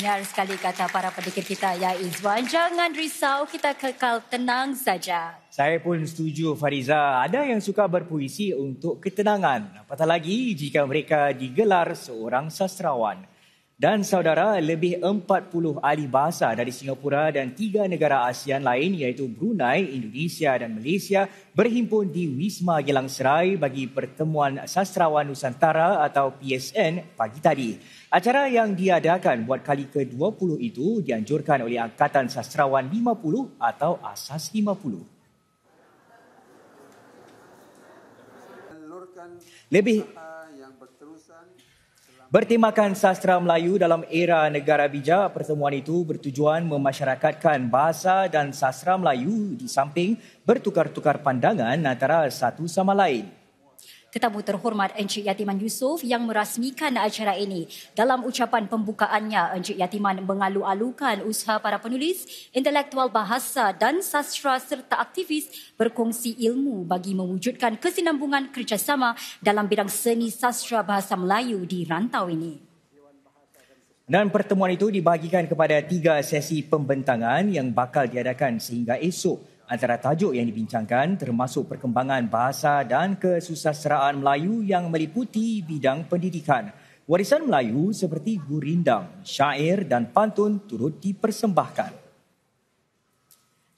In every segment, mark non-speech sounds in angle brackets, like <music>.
Benar sekali kata para pendekir kita, ya Izwan. Jangan risau, kita kekal tenang saja. Saya pun setuju Fariza. Ada yang suka berpuisi untuk ketenangan. Apatah lagi jika mereka digelar seorang sastrawan. Dan saudara, lebih 40 ahli bahasa dari Singapura dan tiga negara ASEAN lain iaitu Brunei, Indonesia dan Malaysia berhimpun di Wisma Gelang Serai bagi Pertemuan Sastrawan Nusantara atau PSN pagi tadi. Acara yang diadakan buat kali ke-20 itu dianjurkan oleh Angkatan Sastrawan 50 atau Asas 50. Lebih Bertimakan sastra Melayu dalam era negara bijak, pertemuan itu bertujuan memasyarakatkan bahasa dan sastra Melayu di samping bertukar-tukar pandangan antara satu sama lain tetamu terhormat Encik Yatiman Yusof yang merasmikan acara ini. Dalam ucapan pembukaannya, Encik Yatiman mengalu-alukan usaha para penulis, intelektual bahasa dan sastra serta aktivis berkongsi ilmu bagi mewujudkan kesinambungan kerjasama dalam bidang seni sastra bahasa Melayu di rantau ini. Dan pertemuan itu dibagikan kepada tiga sesi pembentangan yang bakal diadakan sehingga esok Antara tajuk yang dibincangkan termasuk perkembangan bahasa dan kesusasteraan Melayu yang meliputi bidang pendidikan. Warisan Melayu seperti gurindam, syair dan pantun turut dipersembahkan.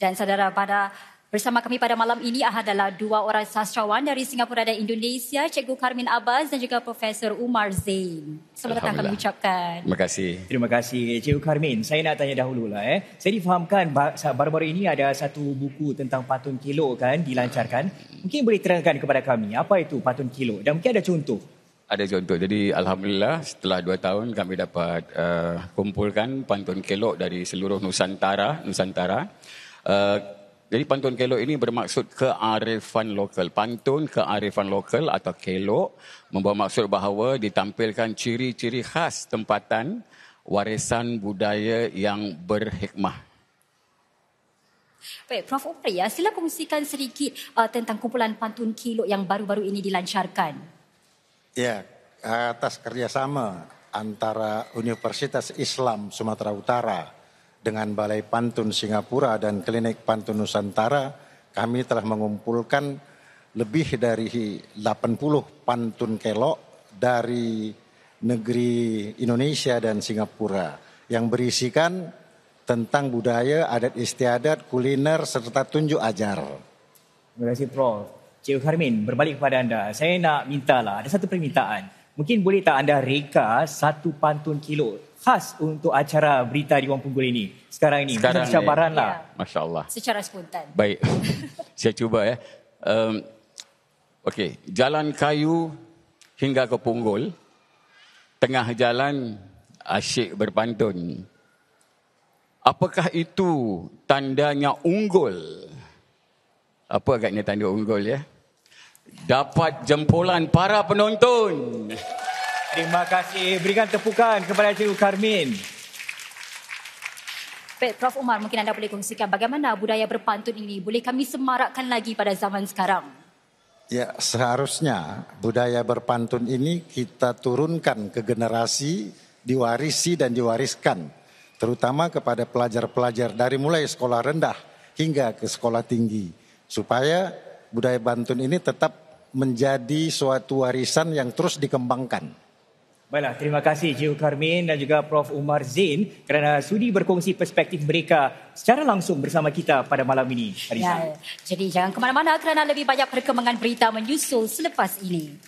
Dan saudara pada Bersama kami pada malam ini adalah dua orang sastrawan dari Singapura dan Indonesia, Cikgu Karmin Abbas dan juga Profesor Umar Zain. Selamat datang kami ucapkan. Terima kasih. Terima kasih. Cikgu Karmin, saya nak tanya dahulu. Lah, eh. Saya difahamkan baru-baru ini ada satu buku tentang Patun kilo kan dilancarkan. Mungkin boleh terangkan kepada kami apa itu Patun kilo dan mungkin ada contoh. Ada contoh. Jadi Alhamdulillah setelah dua tahun kami dapat uh, kumpulkan pantun kelok dari seluruh Nusantara. Nusantara. Uh, jadi pantun kelok ini bermaksud kearifan lokal. Pantun kearifan lokal atau kelok membawa maksud bahawa ditampilkan ciri-ciri khas tempatan warisan budaya yang berhikmah. Baik, Prof. Upaya, sila kongsikan sedikit uh, tentang kumpulan pantun kilo yang baru-baru ini dilancarkan. Ya, atas kerjasama antara Universitas Islam Sumatera Utara dengan Balai Pantun Singapura dan Klinik Pantun Nusantara, kami telah mengumpulkan lebih dari 80 pantun kelok dari negeri Indonesia dan Singapura yang berisikan tentang budaya, adat istiadat, kuliner, serta tunjuk ajar. Terima kasih Prof. Cik Harmin, berbalik kepada anda. Saya nak mintalah, ada satu permintaan. Mungkin boleh tak anda reka satu pantun kilo khas untuk acara berita di Wang Punggul ini sekarang ini. Sekarang ini. Lah. Ya. Masya Allah. Secara spontan. Baik. <laughs> Saya cuba ya. Um, Okey. Jalan kayu hingga ke Punggul. Tengah jalan asyik berpantun. Apakah itu tandanya unggul? Apa agaknya tanda unggul ya? Dapat jempolan para penonton. Terima kasih. Berikan tepukan kepada Cikgu Karmin. Baik, Prof. Umar, mungkin anda boleh kongsikan bagaimana budaya berpantun ini boleh kami semarakkan lagi pada zaman sekarang? Ya, seharusnya budaya berpantun ini kita turunkan ke generasi, diwarisi dan diwariskan. Terutama kepada pelajar-pelajar dari mulai sekolah rendah hingga ke sekolah tinggi. Supaya budaya bantun ini tetap menjadi suatu warisan yang terus dikembangkan. Baiklah, terima kasih Jiu Karmin dan juga Prof. Umar Zain kerana sudi berkongsi perspektif mereka secara langsung bersama kita pada malam ini. Ya, ya, jadi jangan ke mana-mana kerana lebih banyak perkembangan berita menyusul selepas ini.